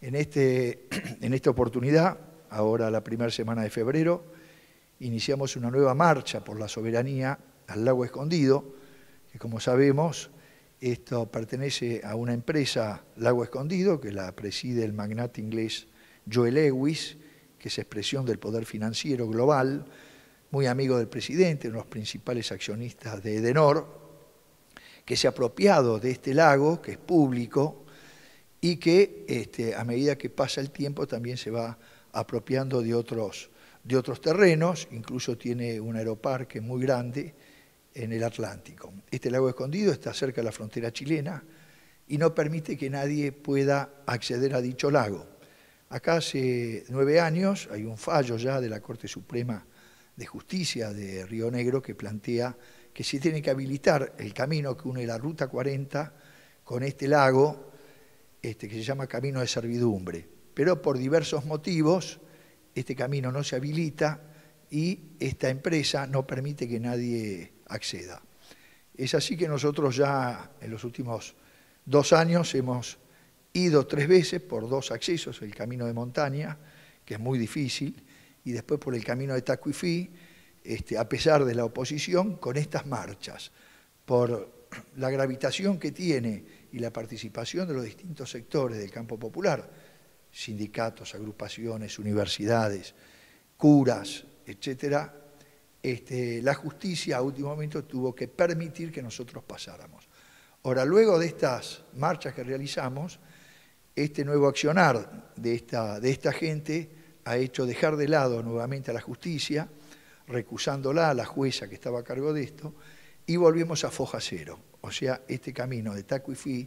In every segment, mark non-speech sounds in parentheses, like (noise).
Este, (clears throat) en, esta oportunidad, ahora la primera semana de febrero, iniciamos una nueva marcha por la soberanía al lago escondido, que como sabemos, esto pertenece a una empresa, Lago Escondido, que la preside el magnate inglés Joel Lewis, que es expresión del poder financiero global, muy amigo del presidente, uno de los principales accionistas de Edenor, que se ha apropiado de este lago, que es público, y que este, a medida que pasa el tiempo también se va apropiando de otros, de otros terrenos, incluso tiene un aeroparque muy grande en el Atlántico. Este lago escondido está cerca de la frontera chilena y no permite que nadie pueda acceder a dicho lago. Acá hace nueve años hay un fallo ya de la Corte Suprema de Justicia de Río Negro que plantea que se tiene que habilitar el camino que une la Ruta 40 con este lago este, que se llama camino de servidumbre. Pero por diversos motivos, este camino no se habilita y esta empresa no permite que nadie acceda. Es así que nosotros ya en los últimos dos años hemos ido tres veces por dos accesos, el camino de montaña, que es muy difícil, y después por el camino de Tacuifí, este, a pesar de la oposición, con estas marchas, por la gravitación que tiene y la participación de los distintos sectores del campo popular, sindicatos, agrupaciones, universidades, curas, etcétera, este, la justicia a último momento tuvo que permitir que nosotros pasáramos. Ahora, luego de estas marchas que realizamos, este nuevo accionar de esta, de esta gente ha hecho dejar de lado nuevamente a la justicia, recusándola a la jueza que estaba a cargo de esto, y volvimos a foja cero. O sea, este camino de Tacuifí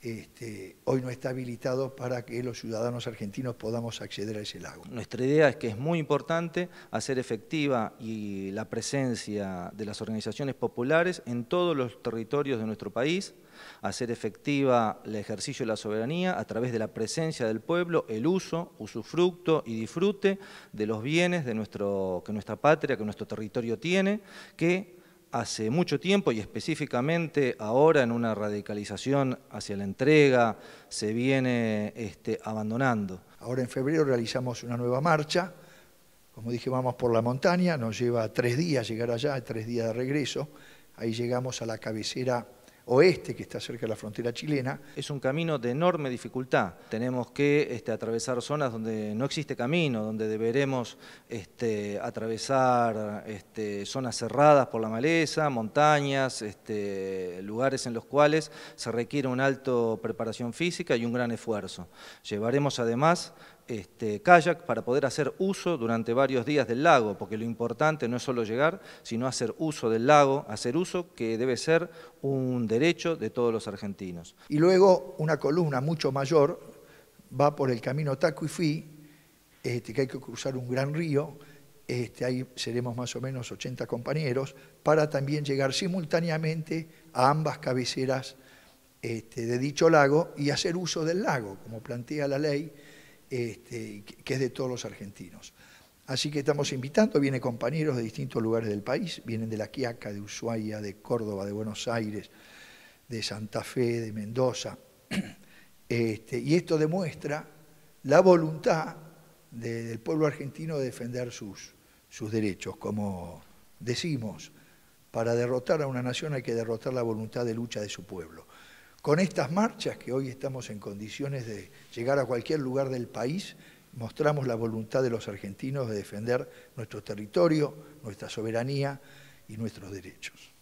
este, hoy no está habilitado para que los ciudadanos argentinos podamos acceder a ese lago. Nuestra idea es que es muy importante hacer efectiva y la presencia de las organizaciones populares en todos los territorios de nuestro país, hacer efectiva el ejercicio de la soberanía a través de la presencia del pueblo, el uso, usufructo y disfrute de los bienes de nuestro, que nuestra patria, que nuestro territorio tiene, que hace mucho tiempo y específicamente ahora en una radicalización hacia la entrega se viene este, abandonando. Ahora en febrero realizamos una nueva marcha, como dije vamos por la montaña, nos lleva tres días llegar allá, tres días de regreso, ahí llegamos a la cabecera oeste que está cerca de la frontera chilena. Es un camino de enorme dificultad. Tenemos que este, atravesar zonas donde no existe camino, donde deberemos este, atravesar este, zonas cerradas por la maleza, montañas, lugares en los cuales se requiere una alta preparación física y un gran esfuerzo. Llevaremos además kayak para poder hacer uso durante varios días del lago, porque lo importante no es solo llegar, sino hacer uso del lago, hacer uso que debe ser un derecho derecho de todos los argentinos. Y luego una columna mucho mayor va por el camino tacuifí este, que hay que cruzar un gran río, este, ahí seremos más o menos 80 compañeros, para también llegar simultáneamente a ambas cabeceras este, de dicho lago y hacer uso del lago, como plantea la ley, que es de todos los argentinos. Así que estamos invitando, vienen compañeros de distintos lugares del país, vienen de La Quiaca, de Ushuaia, de Córdoba, de Buenos Aires, de Santa Fe, de Mendoza. (clears throat) Este, y esto demuestra la voluntad del pueblo argentino de defender sus derechos. Como decimos, para derrotar a una nación hay que derrotar la voluntad de lucha de su pueblo. Con estas marchas, que hoy estamos en condiciones de llegar a cualquier lugar del país, mostramos la voluntad de los argentinos de defender nuestro territorio, nuestra soberanía y nuestros derechos.